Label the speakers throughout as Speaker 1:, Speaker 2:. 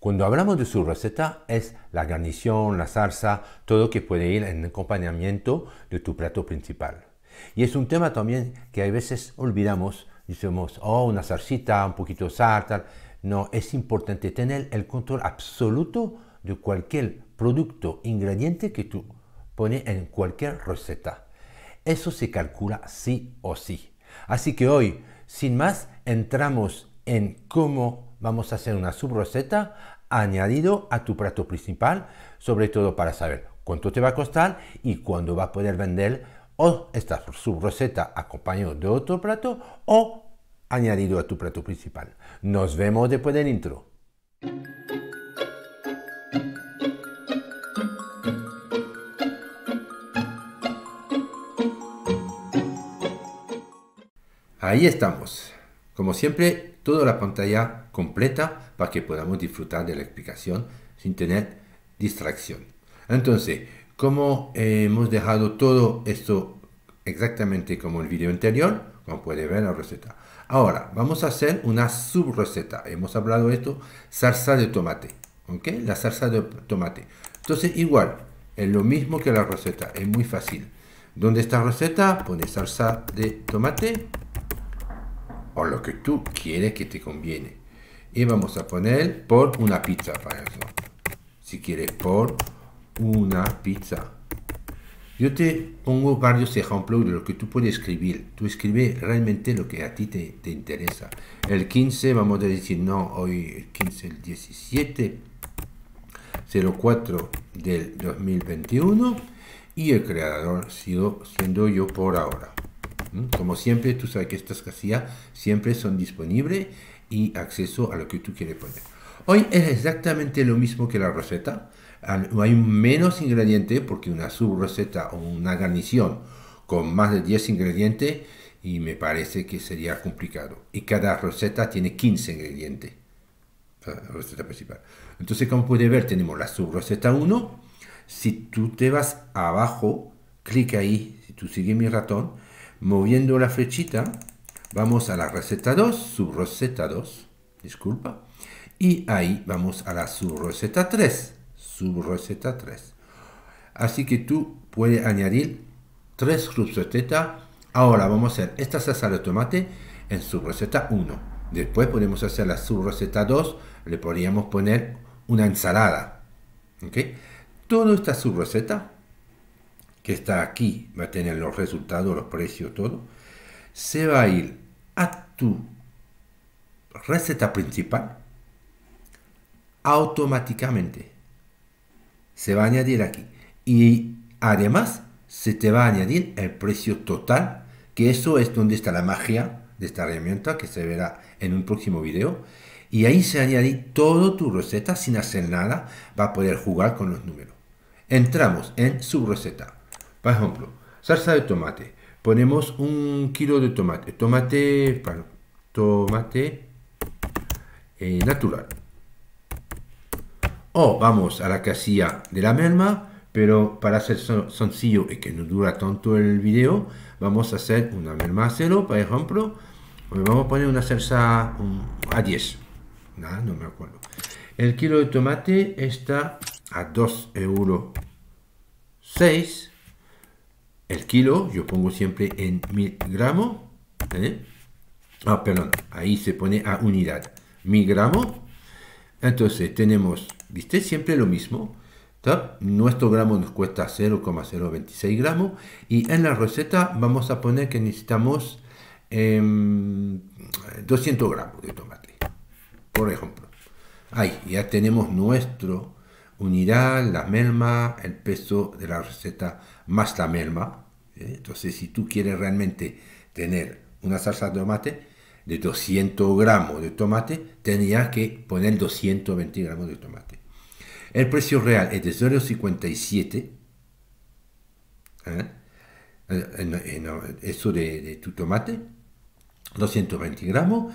Speaker 1: Cuando hablamos de su receta es la garnición la salsa, todo que puede ir en acompañamiento de tu plato principal. Y es un tema también que a veces olvidamos, decimos, oh, una salsita, un poquito de sal, tal. No, es importante tener el control absoluto de cualquier producto, ingrediente que tú pones en cualquier receta. Eso se calcula sí o sí. Así que hoy, sin más, entramos en cómo vamos a hacer una subroceta añadido a tu plato principal, sobre todo para saber cuánto te va a costar y cuándo va a poder vender o esta subreceta acompañado de otro plato o añadido a tu plato principal. Nos vemos después del intro. Ahí estamos. Como siempre, toda la pantalla completa para que podamos disfrutar de la explicación sin tener distracción. Entonces, como eh, hemos dejado todo esto exactamente como el video anterior, como puede ver la receta. Ahora, vamos a hacer una subreceta. Hemos hablado esto, salsa de tomate. ¿Ok? La salsa de tomate. Entonces, igual, es lo mismo que la receta. Es muy fácil. Donde esta receta, pone salsa de tomate o lo que tú quieres que te conviene y vamos a poner por una pizza, para eso Si quieres por una pizza. Yo te pongo varios ejemplos de lo que tú puedes escribir. Tú escribes realmente lo que a ti te, te interesa. El 15, vamos a decir, no, hoy el 15, el 17, 04 del 2021. Y el creador sigo siendo yo por ahora. ¿Mm? Como siempre, tú sabes que estas casillas siempre son disponibles y acceso a lo que tú quieres poner. Hoy es exactamente lo mismo que la receta. Hay menos ingredientes porque una sub subreceta o una garnición con más de 10 ingredientes y me parece que sería complicado. Y cada receta tiene 15 ingredientes. receta principal. Entonces, como puede ver, tenemos la subreceta 1. Si tú te vas abajo, clic ahí, si tú sigues mi ratón, moviendo la flechita, Vamos a la receta 2, subreceta 2, disculpa. Y ahí vamos a la subreceta 3, subreceta 3. Así que tú puedes añadir tres subrecetas. Ahora vamos a hacer esta salsa de tomate en subreceta 1. Después podemos hacer la subreceta 2, le podríamos poner una ensalada. ¿Ok? Toda esta subreceta que está aquí va a tener los resultados, los precios, todo se va a ir a tu receta principal automáticamente. Se va a añadir aquí. Y además se te va a añadir el precio total, que eso es donde está la magia de esta herramienta que se verá en un próximo video. Y ahí se añade todo tu receta sin hacer nada, va a poder jugar con los números. Entramos en su receta. Por ejemplo, salsa de tomate ponemos un kilo de tomate, tomate, tomate eh, natural. O vamos a la casilla de la merma, pero para hacer sencillo y que no dura tanto el video, vamos a hacer una merma a cero, por ejemplo, pues vamos a poner una salsa a 10, Nada, no me acuerdo. El kilo de tomate está a 2 euros 6 el kilo, yo pongo siempre en mil gramos. ¿eh? Ah, perdón, ahí se pone a unidad. Mil gramos. Entonces tenemos, viste, siempre lo mismo. Nuestro gramo nos cuesta 0,026 gramos. Y en la receta vamos a poner que necesitamos 200 em, gramos de tomate. Por ejemplo. Ahí, ya tenemos nuestro unidad, la melma, el peso de la receta más la merma. ¿eh? Entonces, si tú quieres realmente tener una salsa de tomate de 200 gramos de tomate, tenía que poner 220 gramos de tomate. El precio real es de 0,57. ¿eh? Eh, eso de, de tu tomate, 220 gramos.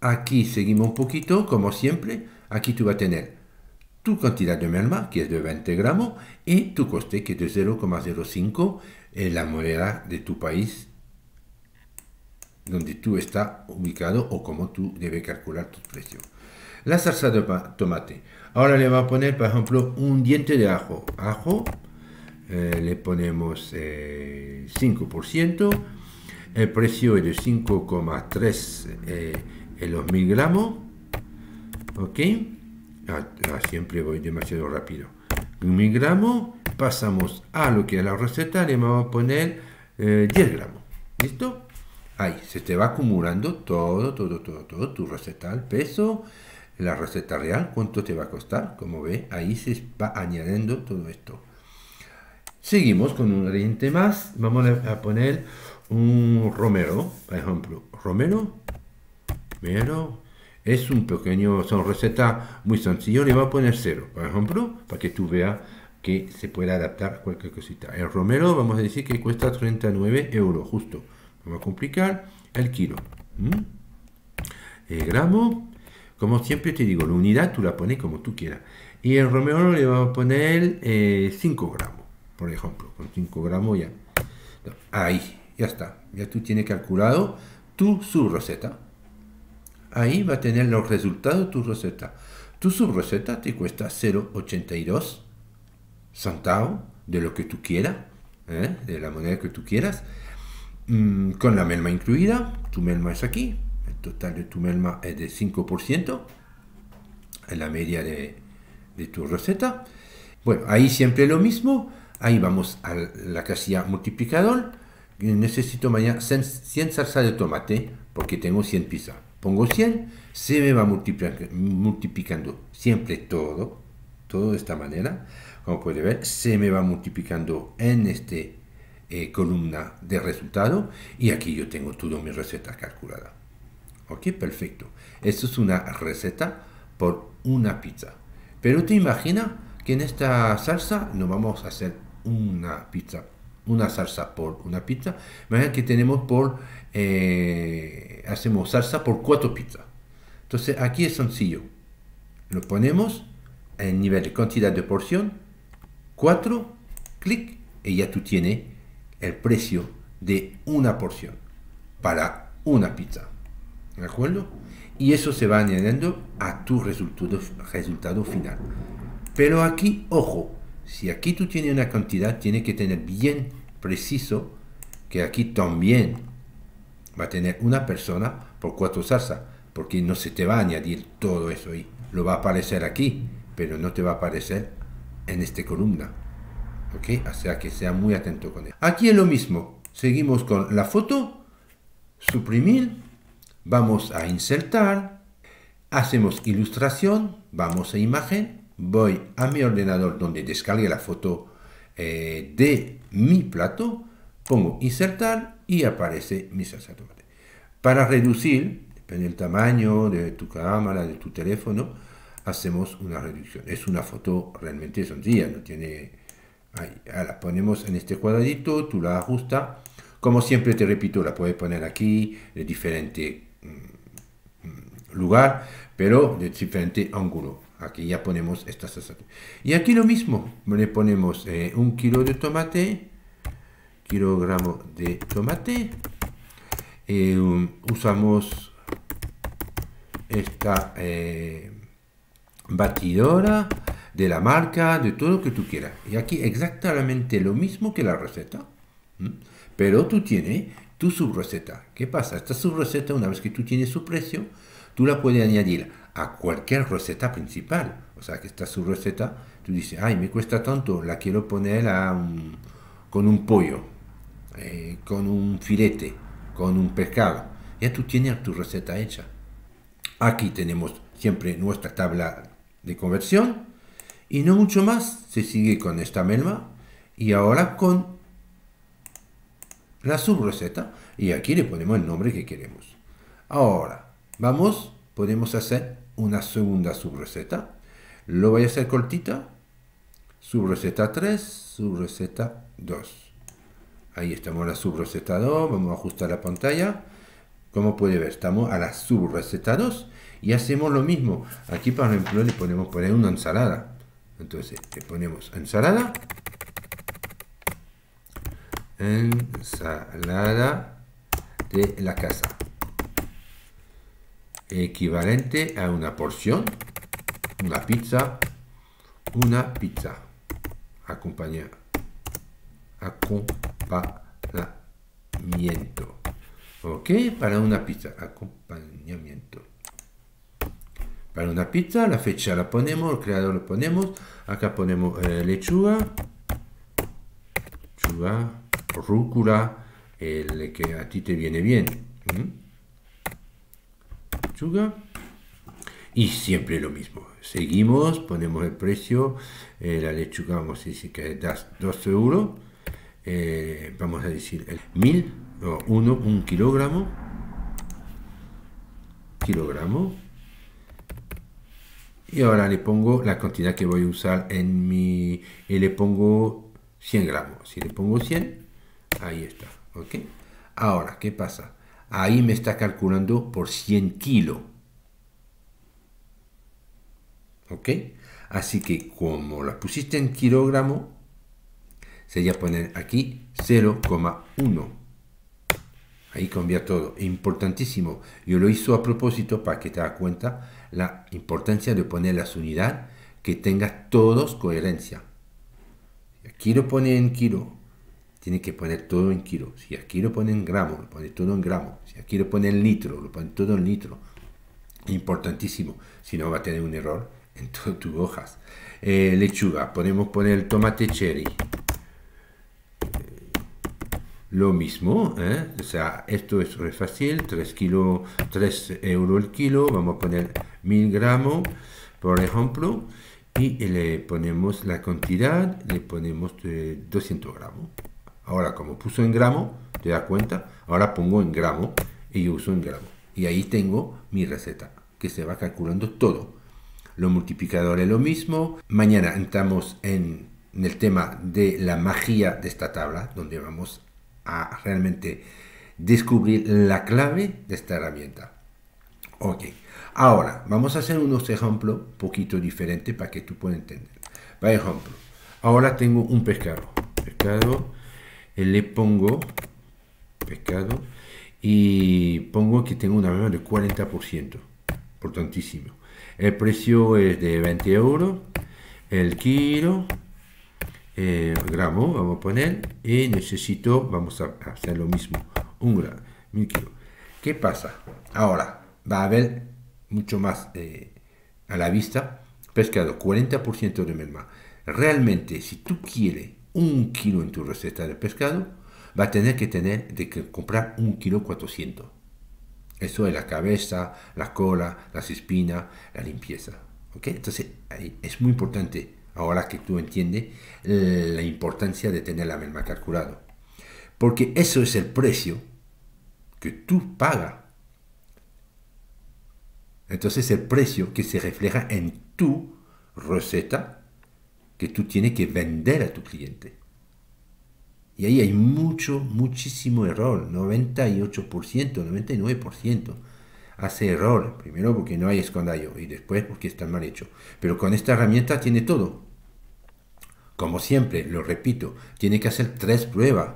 Speaker 1: Aquí seguimos un poquito, como siempre. Aquí tú vas a tener tu cantidad de melma que es de 20 gramos, y tu coste, que es de 0,05, en la moneda de tu país donde tú estás ubicado o como tú debes calcular tu precio La salsa de tomate. Ahora le vamos a poner, por ejemplo, un diente de ajo. Ajo, eh, le ponemos 5%. Eh, El precio es de 5,3 eh, en los mil gramos. ¿Ok? siempre voy demasiado rápido. gramos. pasamos a lo que es la receta, le vamos a poner 10 eh, gramos. ¿Listo? Ahí, se te va acumulando todo, todo, todo, todo, tu receta, el peso, la receta real, cuánto te va a costar, como ve, ahí se va añadiendo todo esto. Seguimos con un ingrediente más, vamos a poner un romero, por ejemplo, romero, romero, es un pequeño, son recetas muy sencillas, le voy a poner cero, por ejemplo, para que tú veas que se puede adaptar a cualquier cosita. El romero, vamos a decir que cuesta 39 euros, justo. Vamos a complicar el kilo. El gramo, como siempre te digo, la unidad tú la pones como tú quieras. Y el romero le vamos a poner 5 eh, gramos, por ejemplo. Con 5 gramos ya. Ahí, ya está. Ya tú tienes calculado tu su receta. Ahí va a tener los resultados tu receta. Tu subreceta te cuesta 0,82 centavos de lo que tú quieras, ¿eh? de la moneda que tú quieras, mm, con la melma incluida. Tu melma es aquí. El total de tu melma es de 5%, en la media de, tu receta. Bueno, ahí siempre lo mismo. Ahí vamos a la casilla multiplicador. Necesito mañana 100 salsa de tomate porque tengo 100 pizzas pongo 100, se me va multiplicando, multiplicando siempre todo, todo de esta manera, como puede ver, se me va multiplicando en esta eh, columna de resultado y aquí yo tengo toda mi receta calculada. Ok, perfecto. Esto es una receta por una pizza. Pero te imaginas que en esta salsa nos vamos a hacer una pizza una salsa por una pizza. Imagina que tenemos por, eh, hacemos salsa por cuatro pizzas. Entonces aquí es sencillo. Lo ponemos en nivel de cantidad de porción, 4, clic, y ya tú tienes el precio de una porción para una pizza. ¿De acuerdo? Y eso se va añadiendo a tu resultado, resultado final. Pero aquí, ojo, si aquí tú tienes una cantidad, tiene que tener bien preciso que aquí también va a tener una persona por cuatro salsas, porque no se te va a añadir todo eso ahí. Lo va a aparecer aquí, pero no te va a aparecer en esta columna. ¿Ok? O sea que sea muy atento con él. Aquí es lo mismo. Seguimos con la foto, suprimir, vamos a insertar, hacemos ilustración, vamos a imagen, voy a mi ordenador donde descargue la foto eh, de mi plato, pongo insertar y aparece mi salsa Para reducir, depende del tamaño de tu cámara, de tu teléfono, hacemos una reducción. Es una foto realmente sencilla, no tiene... Ahí, la ponemos en este cuadradito, tú la ajustas. Como siempre te repito, la puedes poner aquí, de diferente mm, mm, lugar, pero de diferente ángulo. Aquí ya ponemos estas salsa. Y aquí lo mismo, le ponemos eh, un kilo de tomate, kilogramo de tomate. Eh, usamos esta eh, batidora de la marca, de todo lo que tú quieras. Y aquí exactamente lo mismo que la receta, pero tú tienes tu subreceta. ¿Qué pasa? Esta subreceta, una vez que tú tienes su precio, Tú la puedes añadir a cualquier receta principal. O sea, que está su receta, tú dices, ay, me cuesta tanto, la quiero poner con un pollo, eh, con un filete, con un pescado. Ya tú tienes tu receta hecha. Aquí tenemos siempre nuestra tabla de conversión y no mucho más. Se sigue con esta melma y ahora con la subreceta y aquí le ponemos el nombre que queremos. Ahora, Vamos, podemos hacer una segunda subreceta. Lo voy a hacer cortita. Subreceta 3, subreceta 2. Ahí estamos en la subreceta 2. Vamos a ajustar la pantalla. Como puede ver, estamos a la subreceta 2. Y hacemos lo mismo. Aquí, por ejemplo, le ponemos poner una ensalada. Entonces, le ponemos ensalada. Ensalada de la casa equivalente a una porción, una pizza, una pizza. Acompañar, acompañamiento. ¿Ok? Para una pizza, acompañamiento. Para una pizza, la fecha la ponemos, el creador lo ponemos. Acá ponemos eh, lechuga, lechuga, rúcula, el que a ti te viene bien lechuga. Y siempre lo mismo. Seguimos, ponemos el precio. Eh, la lechuga, vamos a decir que das dos euros. Eh, vamos a decir el mil o uno un kilogramo. Kilogramo. Y ahora le pongo la cantidad que voy a usar en mi... Y le pongo 100 gramos. Si le pongo 100, ahí está. ¿Ok? Ahora, ¿qué pasa? ahí me está calculando por 100 kilos. ¿Ok? Así que como la pusiste en kilogramo, sería poner aquí 0,1. Ahí cambia todo. Importantísimo. Yo lo hizo a propósito para que te das cuenta la importancia de poner las unidades que tengas todos coherencia. Aquí lo pone en kilo, tiene que poner todo en kilo. Si aquí lo ponen en gramo, lo pone todo en gramo. Si aquí lo pone en litro, lo pone todo en litro. Importantísimo, si no va a tener un error en todas tus hojas. Eh, lechuga, podemos poner tomate cherry. Lo mismo, ¿eh? o sea, esto es fácil, 3 kilos, 3 euros el kilo, vamos a poner 1000 gramos, por ejemplo, y le ponemos la cantidad, le ponemos 200 eh, gramos. Ahora, como puso en gramo, te das cuenta, ahora pongo en gramo y uso en gramo. Y ahí tengo mi receta, que se va calculando todo. Los multiplicadores lo mismo. Mañana entramos en, el tema de la magia de esta tabla, donde vamos a realmente descubrir la clave de esta herramienta. Ok, ahora vamos a hacer unos ejemplos un poquito diferentes para que tú puedas entender. Por ejemplo, ahora tengo un pescado. Pescado le pongo pescado y pongo que tengo una merma de 40%, por El precio es de 20 euros, el kilo, el eh, gramo, vamos a poner, y necesito, vamos a hacer lo mismo, un gramo, mil kilos. ¿Qué pasa? Ahora va a haber mucho más eh, a la vista pescado, 40% de merma. Realmente, si tú quieres un kilo en tu receta de pescado, va a tener que tener de que comprar un kilo 400. Eso es la cabeza, la cola, las espinas, la limpieza. ¿ok? Entonces es muy importante, ahora que tú entiendes, la importancia de tener la merma calculada. Porque eso es el precio que tú pagas. Entonces el precio que se refleja en tu receta que tú tienes que vender a tu cliente. Y ahí hay mucho, muchísimo error, 98%, 99% hace error, primero porque no hay escondallo y después porque está mal hecho. Pero con esta herramienta tiene todo. Como siempre, lo repito, tiene que hacer tres pruebas.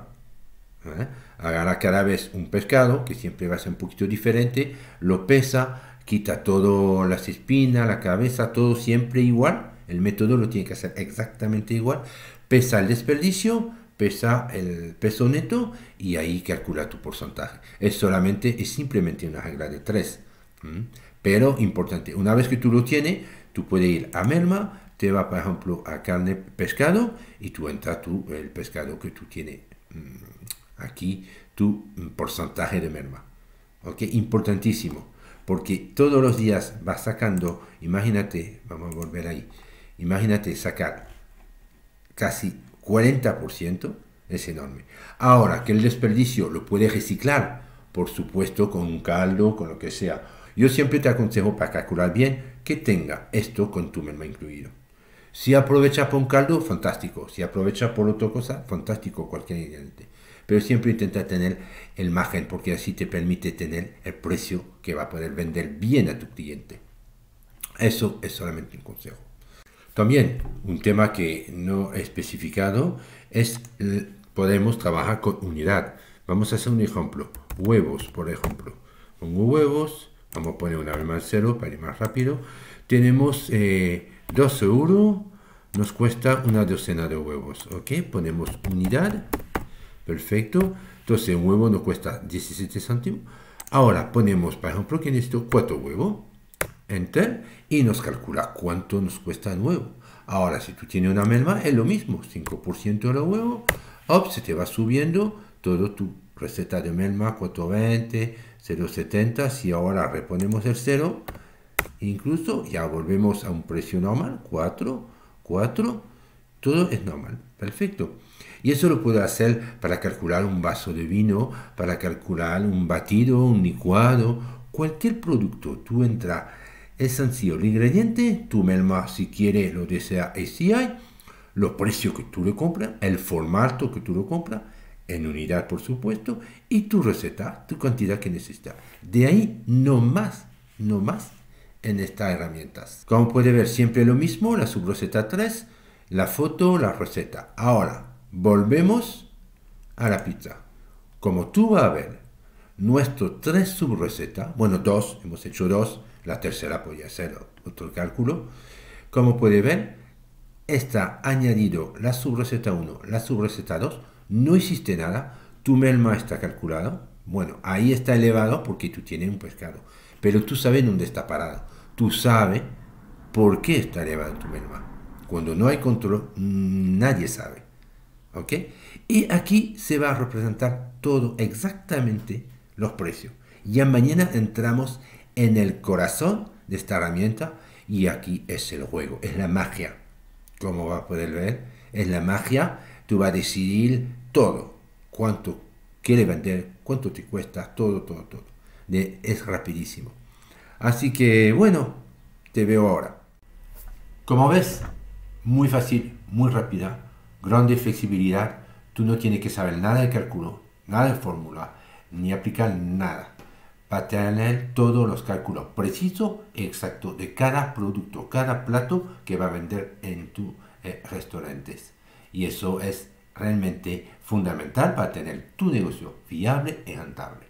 Speaker 1: ¿Eh? Agarra cada vez un pescado, que siempre va a ser un poquito diferente, lo pesa, quita todo las espinas, la cabeza, todo siempre igual el método lo tiene que hacer exactamente igual. Pesa el desperdicio, pesa el peso neto y ahí calcula tu porcentaje. Es solamente, es simplemente una regla de 3. Pero importante, una vez que tú lo tienes, tú puedes ir a merma, te va por ejemplo a carne pescado y tú entras tú el pescado que tú tienes aquí, tu mm, porcentaje de merma. ¿Ok? Importantísimo. Porque todos los días vas sacando, imagínate, vamos a volver ahí, Imagínate sacar casi 40%, es enorme. Ahora, que el desperdicio lo puede reciclar, por supuesto, con un caldo, con lo que sea. Yo siempre te aconsejo para calcular bien que tenga esto con tu merma incluido. Si aprovechas por un caldo, fantástico. Si aprovechas por otra cosa, fantástico, cualquier ingrediente. Pero siempre intenta tener el margen, porque así te permite tener el precio que va a poder vender bien a tu cliente. Eso es solamente un consejo. También un tema que no he especificado es podemos trabajar con unidad. Vamos a hacer un ejemplo. Huevos, por ejemplo. Pongo huevos. Vamos a poner una vez más cero para ir más rápido. Tenemos 2 eh, euros. Nos cuesta una docena de huevos. ¿Ok? Ponemos unidad. Perfecto. Entonces un huevo nos cuesta 17 céntimos. Ahora ponemos, por ejemplo, que necesito Cuatro huevos. Enter y nos calcula cuánto nos cuesta el huevo. Ahora, si tú tienes una melma es lo mismo, 5% de huevo, op, se te va subiendo todo tu receta de melma 420, 070, si ahora reponemos el 0, incluso ya volvemos a un precio normal, 4, 4, todo es normal, perfecto. Y eso lo puedo hacer para calcular un vaso de vino, para calcular un batido, un licuado, cualquier producto. Tú entras es sencillo. El ingrediente, tú misma si quieres lo deseas y si hay, los precios que tú le compras, el formato que tú lo compras, en unidad por supuesto, y tu receta, tu cantidad que necesitas. De ahí no más, no más en estas herramientas. Como puede ver, siempre lo mismo, la subreceta 3, la foto, la receta. Ahora, volvemos a la pizza. Como tú vas a ver, nuestro tres subrecetas, bueno, dos, hemos hecho dos, la tercera podría ser otro cálculo. Como puede ver, está añadido la subreceta 1, la subreceta 2, no existe nada, tu melma está calculado, bueno, ahí está elevado porque tú tienes un pescado, pero tú sabes dónde está parado, tú sabes por qué está elevado tu melma. Cuando no hay control, mm, nadie sabe. ¿Ok? Y aquí se va a representar todo exactamente los precios. Ya mañana entramos en el corazón de esta herramienta y aquí es el juego, es la magia. Como va a poder ver, es la magia, tú vas a decidir todo, cuánto quieres vender, cuánto te cuesta, todo, todo, todo. es rapidísimo. Así que bueno, te veo ahora. Como ves, muy fácil, muy rápida, grande flexibilidad. Tú no tienes que saber nada de cálculo, nada de fórmula, ni aplicar nada para tener todos los cálculos precisos y exactos de cada producto, cada plato que va a vender en tus eh, restaurantes. Y eso es realmente fundamental para tener tu negocio fiable y rentable.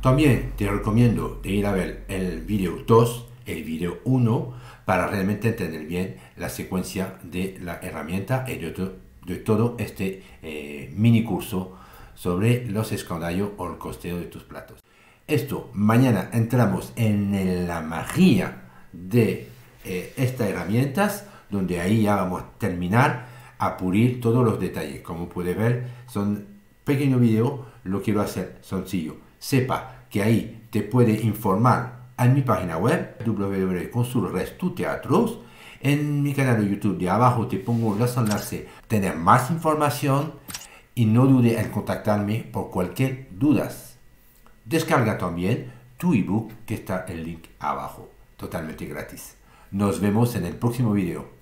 Speaker 1: También te recomiendo de ir a ver el video 2, el video 1, para realmente entender bien la secuencia de la herramienta y de, todo este eh, mini curso sobre los escondallos o el costeo de tus platos. Esto, mañana entramos en la magia de eh, estas herramientas, donde ahí ya vamos a terminar a pulir todos los detalles. Como puede ver, son pequeños videos, lo quiero hacer sencillo. Sepa que ahí te puede informar en mi página web www.consulrestuteatros. En mi canal de YouTube de abajo te pongo los enlaces. Tener más información y no dude en contactarme por cualquier dudas. Descarga también tu ebook que está el link abajo, totalmente gratis. Nos vemos en el próximo video.